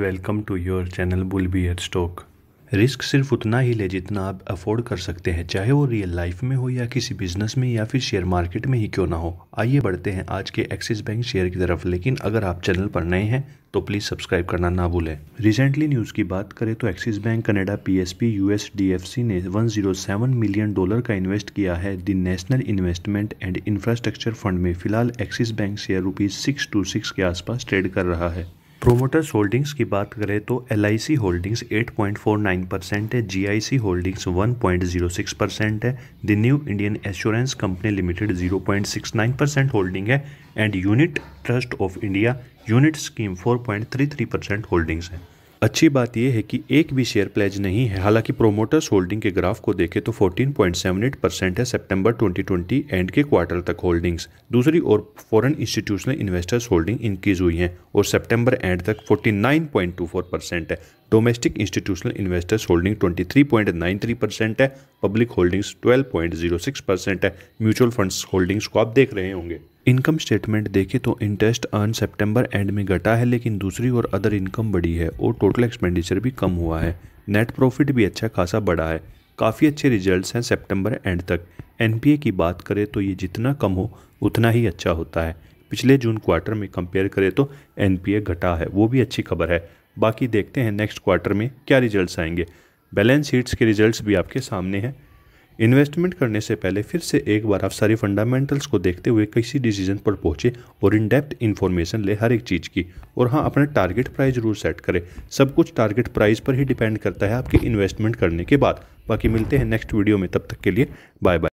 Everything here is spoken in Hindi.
welcome to your channel bull be at stock risk सिर्फ उतना ही ले जितना आप अफोर्ड कर सकते हैं चाहे वो रियल लाइफ में हो या किसी बिजनेस में या फिर शेयर मार्केट में ही क्यों ना हो आइए बढ़ते हैं आज के एक्सिस बैंक शेयर की तरफ लेकिन अगर आप चैनल पर नए हैं तो प्लीज़ सब्सक्राइब करना ना भूलें रिसेंटली न्यूज़ की बात करें तो Axis Bank Canada P D F C ने one zero seven million dollar का इन्वेस्ट किया है the national investment and infrastructure fund में फिलहाल Axis Bank share rupees six two six के आसपास ट्रेड कर रहा है प्रोमोटर्स होल्डिंग्स की बात करें तो एल होल्डिंग्स 8.49 परसेंट है जी होल्डिंग्स 1.06 परसेंट है the New Indian Assurance Company Limited 0.69 percent holding है and Unit Trust of India unit scheme 4.33 percent holdings है अच्छी बात यह है कि एक भी शेयर प्लेज नहीं है हालांकि प्रोमोटर्स होल्डिंग के ग्राफ को देखें तो 14.78 परसेंट है सितंबर 2020 एंड के क्वार्टर तक होल्डिंग्स दूसरी ओर foreign institutional investors holding increase हुई हैं और सितंबर एंड तक 49.24 परसेंट है domestic institutional investors holding 23.93 percent है पब्लिक होल्डिंग्स 12.06 परसेंट है म्यूचुअल फंड्स होल्डिंग्स को आप देख रहे होंगे इनकम स्टेटमेंट देखें तो इंटरेस्ट अर्न सितंबर एंड में घटा है लेकिन दूसरी ओर अदर इनकम बढ़ी है और टोटल एक्सपेंडिचर भी कम हुआ है नेट प्रॉफिट भी अच्छा खासा बढ़ा है काफ़ी अच्छे रिजल्ट्स हैं सितंबर एंड तक एनपीए की बात करें तो ये जितना कम हो उतना ही अच्छा होता है पिछले जून क्वार्टर में कंपेयर करें तो एनपीए घटा है वो भी अच्छी खबर है बाकी देखते हैं नेक्स्ट क्वार्टर में क्या रिजल्ट्स आएंगे बैलेंस शीट्स के रिजल्ट्स भी आपके सामने हैं इन्वेस्टमेंट करने से पहले फिर से एक बार आप सारी फंडामेंटल्स को देखते हुए किसी डिसीजन पर पहुंचे और इन डेप्थ इन्फॉर्मेशन ले हर एक चीज़ की और हाँ अपना टारगेट प्राइस जरूर सेट करें सब कुछ टारगेट प्राइस पर ही डिपेंड करता है आपके इन्वेस्टमेंट करने के बाद बाकी मिलते हैं नेक्स्ट वीडियो में तब तक के लिए बाय बाय